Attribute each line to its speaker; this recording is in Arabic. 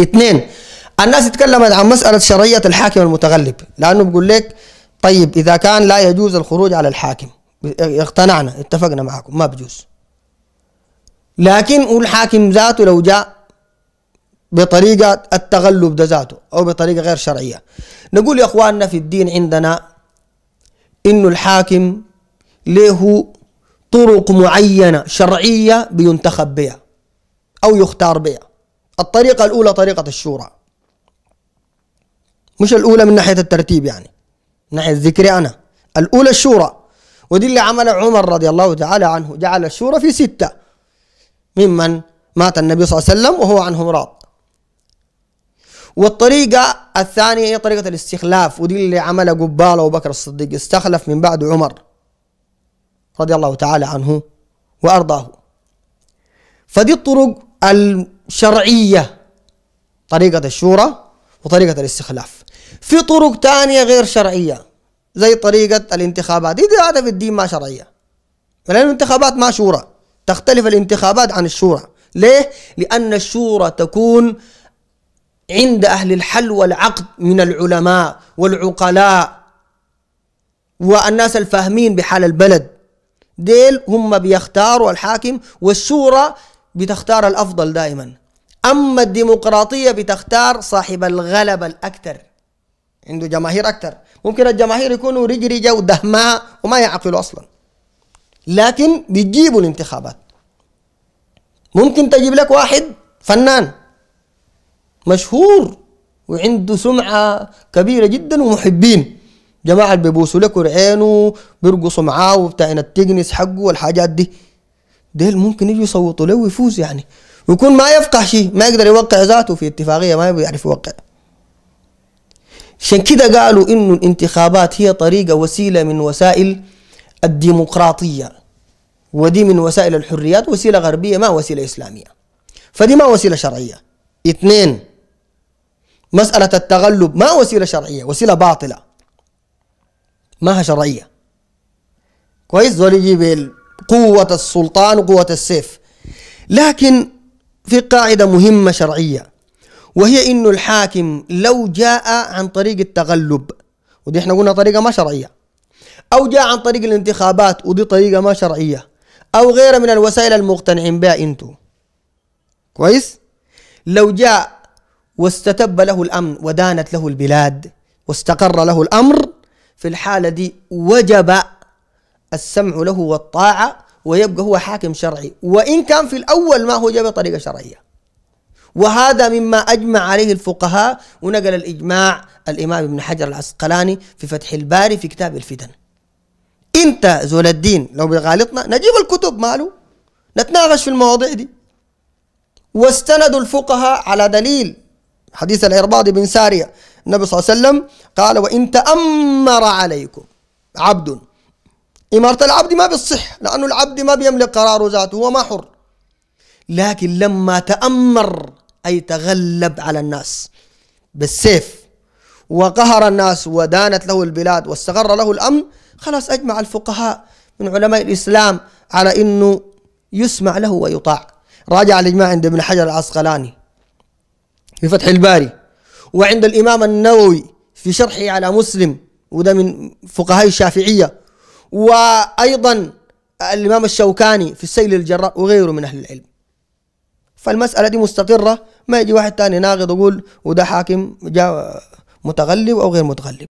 Speaker 1: اثنين الناس اتكلمت عن مسألة شرعية الحاكم المتغلب لأنه بيقول لك طيب إذا كان لا يجوز الخروج على الحاكم اقتنعنا اتفقنا معكم ما بجوز لكن الحاكم ذاته لو جاء بطريقة التغلب ده ذاته أو بطريقة غير شرعية نقول يا أخواننا في الدين عندنا إنه الحاكم له طرق معينة شرعية بينتخب بها أو يختار بها الطريقة الأولى طريقة الشورى مش الأولى من ناحية الترتيب يعني من ناحية ذكري أنا الأولى الشورى ودي اللي عمله عمر رضي الله تعالى عنه جعل الشورى في ستة ممن مات النبي صلى الله عليه وسلم وهو عنهم راض والطريقة الثانية هي طريقة الاستخلاف ودي اللي عملها قبالة أبو بكر الصديق استخلف من بعد عمر رضي الله تعالى عنه وأرضاه فدي الطرق شرعية طريقة الشورى وطريقة الاستخلاف في طرق تانية غير شرعية زي طريقة الانتخابات دي, دي هذا في الدين ما شرعية لأن الانتخابات ما شورى تختلف الانتخابات عن الشورى ليه؟ لأن الشورى تكون عند أهل الحل والعقد من العلماء والعقلاء والناس الفاهمين بحال البلد ديل هم بيختاروا الحاكم والشورى بتختار الأفضل دائما أما الديمقراطية بتختار صاحب الغلبة الأكثر عنده جماهير أكثر ممكن الجماهير يكونوا رجرجة ودهماء وما يعقلوا أصلا لكن بيجيبوا الانتخابات ممكن تجيب لك واحد فنان مشهور وعنده سمعة كبيرة جدا ومحبين جماعة بيبوسوا لك عينه بيرقصوا معاه وبتاع التجنس حقه والحاجات دي ديل ممكن يجوا يصوتوا له ويفوز يعني ويكون ما يفقه شيء ما يقدر يوقع ذاته في اتفاقيه ما يعرف يوقع عشان كده قالوا انه الانتخابات هي طريقه وسيله من وسائل الديمقراطيه ودي من وسائل الحريات وسيله غربيه ما وسيله اسلاميه فدي ما وسيله شرعيه اثنين مساله التغلب ما وسيله شرعيه وسيله باطله ما هي شرعيه كويس زول يجيب قوة السلطان وقوة السيف لكن في قاعدة مهمة شرعية وهي إنه الحاكم لو جاء عن طريق التغلب ودي احنا قلنا طريقة ما شرعية أو جاء عن طريق الانتخابات ودي طريقة ما شرعية أو غيرها من الوسائل المقتنعين بها أنتو كويس؟ لو جاء واستتب له الأمن ودانت له البلاد واستقر له الأمر في الحالة دي وجب السمع له والطاعة ويبقى هو حاكم شرعي وإن كان في الأول ما هو جاء بطريقة شرعية وهذا مما أجمع عليه الفقهاء ونقل الإجماع الإمام ابن حجر العسقلاني في فتح الباري في كتاب الفتن أنت زول الدين لو بيغالطنا نجيب الكتب ماله نتناقش في المواضيع دي واستندوا الفقهاء على دليل حديث العرباض بن سارية النبي صلى الله عليه وسلم قال وإن تأمر عليكم عبد إمارة العبد ما بتصح لأنه العبد ما بيملك قراره ذاته هو ما حر لكن لما تأمر أي تغلب على الناس بالسيف وقهر الناس ودانت له البلاد واستقر له الأمن خلاص أجمع الفقهاء من علماء الإسلام على أنه يسمع له ويطاع راجع الإجماع عند ابن حجر العسقلاني في فتح الباري وعند الإمام النووي في شرحه على مسلم وده من فقهاء الشافعية وأيضا الإمام الشوكاني في السيل الجراء وغيره من أهل العلم فالمسألة دي مستقرة ما يجي واحد تاني ناقض يقول وده حاكم جاء متغلب أو غير متغلب